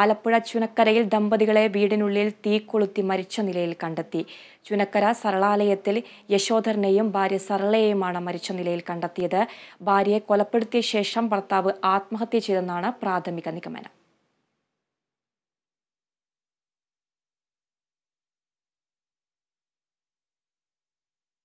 ആലപ്പുഴ ചുനക്കരയിൽ ദമ്പതികളെ വീടിനുള്ളിൽ തീ കൊളുത്തി മരിച്ച നിലയിൽ കണ്ടെത്തി ചുനക്കര സരളാലയത്തിൽ യശോധരനെയും ഭാര്യ സരളയെയുമാണ് മരിച്ച നിലയിൽ കണ്ടെത്തിയത് ഭാര്യയെ കൊലപ്പെടുത്തിയ ശേഷം ഭർത്താവ് ആത്മഹത്യ ചെയ്തെന്നാണ് പ്രാഥമിക നിഗമനം